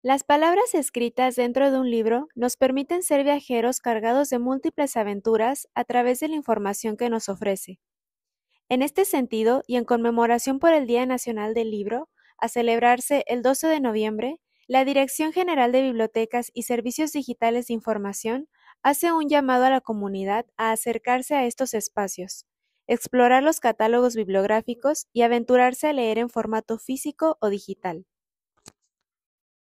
Las palabras escritas dentro de un libro nos permiten ser viajeros cargados de múltiples aventuras a través de la información que nos ofrece. En este sentido, y en conmemoración por el Día Nacional del Libro, a celebrarse el 12 de noviembre, la Dirección General de Bibliotecas y Servicios Digitales de Información hace un llamado a la comunidad a acercarse a estos espacios, explorar los catálogos bibliográficos y aventurarse a leer en formato físico o digital.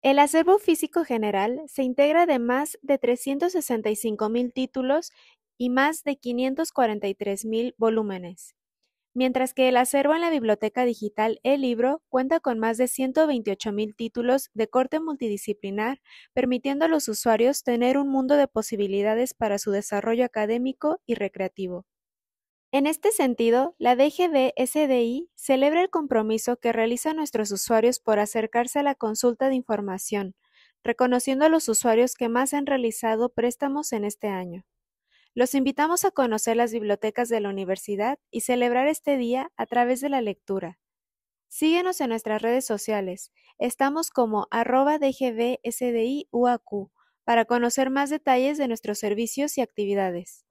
El acervo físico general se integra de más de mil títulos y más de 543.000 volúmenes, mientras que el acervo en la biblioteca digital El Libro cuenta con más de mil títulos de corte multidisciplinar, permitiendo a los usuarios tener un mundo de posibilidades para su desarrollo académico y recreativo. En este sentido, la dgb celebra el compromiso que realizan nuestros usuarios por acercarse a la consulta de información, reconociendo a los usuarios que más han realizado préstamos en este año. Los invitamos a conocer las bibliotecas de la universidad y celebrar este día a través de la lectura. Síguenos en nuestras redes sociales. Estamos como arroba uaq para conocer más detalles de nuestros servicios y actividades.